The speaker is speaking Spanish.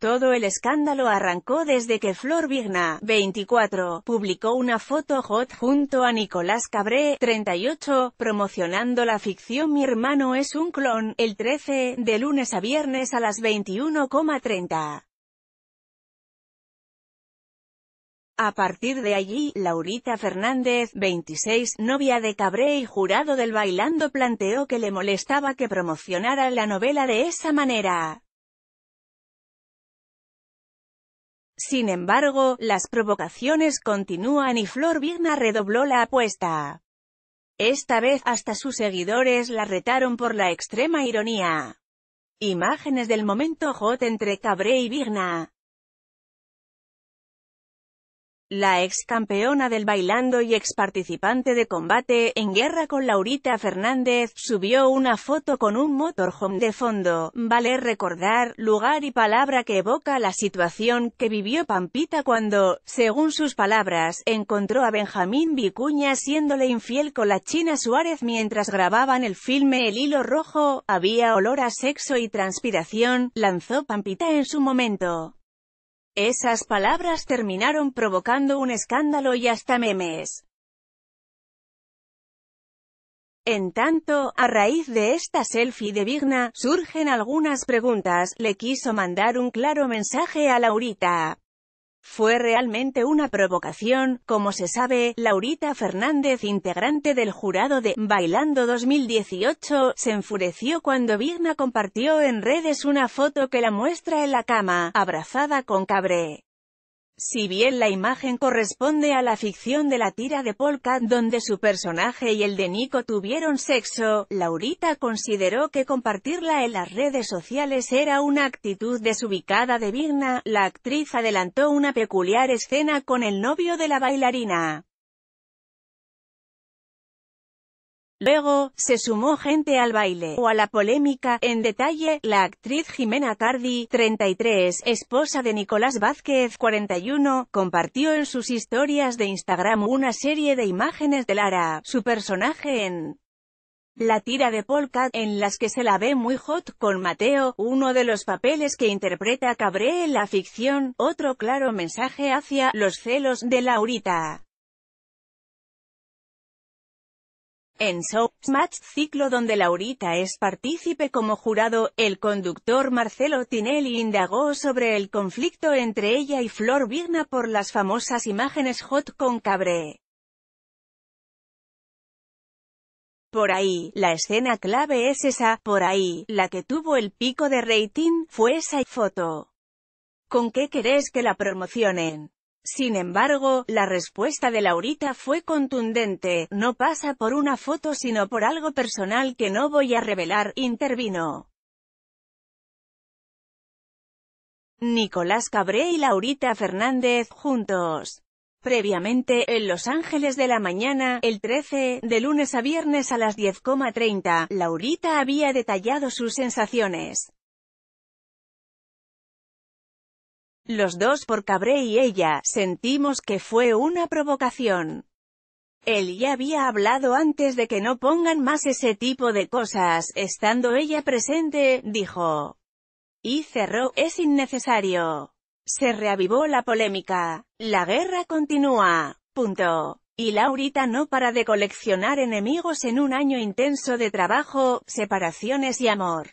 Todo el escándalo arrancó desde que Flor Vigna, 24, publicó una foto hot junto a Nicolás Cabré, 38, promocionando la ficción Mi hermano es un clon, el 13, de lunes a viernes a las 21,30. A partir de allí, Laurita Fernández, 26, novia de Cabré y jurado del Bailando planteó que le molestaba que promocionara la novela de esa manera. Sin embargo, las provocaciones continúan y Flor Vigna redobló la apuesta. Esta vez, hasta sus seguidores la retaron por la extrema ironía. Imágenes del momento hot entre Cabré y Vigna. La ex campeona del bailando y ex participante de combate en guerra con Laurita Fernández, subió una foto con un motorhome de fondo. Vale recordar, lugar y palabra que evoca la situación que vivió Pampita cuando, según sus palabras, encontró a Benjamín Vicuña siéndole infiel con la China Suárez mientras grababan el filme El Hilo Rojo, había olor a sexo y transpiración, lanzó Pampita en su momento. Esas palabras terminaron provocando un escándalo y hasta memes. En tanto, a raíz de esta selfie de Vigna, surgen algunas preguntas, le quiso mandar un claro mensaje a Laurita. Fue realmente una provocación, como se sabe, Laurita Fernández, integrante del jurado de Bailando 2018, se enfureció cuando Vigna compartió en redes una foto que la muestra en la cama, abrazada con Cabré. Si bien la imagen corresponde a la ficción de la tira de Polka, donde su personaje y el de Nico tuvieron sexo, Laurita consideró que compartirla en las redes sociales era una actitud desubicada de Vigna, la actriz adelantó una peculiar escena con el novio de la bailarina. Luego, se sumó gente al baile, o a la polémica, en detalle, la actriz Jimena Cardi, 33, esposa de Nicolás Vázquez, 41, compartió en sus historias de Instagram una serie de imágenes de Lara, su personaje en la tira de Polka, en las que se la ve muy hot con Mateo, uno de los papeles que interpreta Cabré en la ficción, otro claro mensaje hacia los celos de Laurita. En Smash, ciclo donde Laurita es partícipe como jurado, el conductor Marcelo Tinelli indagó sobre el conflicto entre ella y Flor Vigna por las famosas imágenes hot con Cabré. Por ahí, la escena clave es esa, por ahí, la que tuvo el pico de rating, fue esa foto. ¿Con qué querés que la promocionen? Sin embargo, la respuesta de Laurita fue contundente, no pasa por una foto sino por algo personal que no voy a revelar, intervino. Nicolás Cabré y Laurita Fernández, juntos. Previamente, en Los Ángeles de la mañana, el 13, de lunes a viernes a las 10,30, Laurita había detallado sus sensaciones. Los dos por Cabré y ella, sentimos que fue una provocación. Él ya había hablado antes de que no pongan más ese tipo de cosas, estando ella presente, dijo. Y cerró, es innecesario. Se reavivó la polémica. La guerra continúa. Punto. Y Laurita no para de coleccionar enemigos en un año intenso de trabajo, separaciones y amor.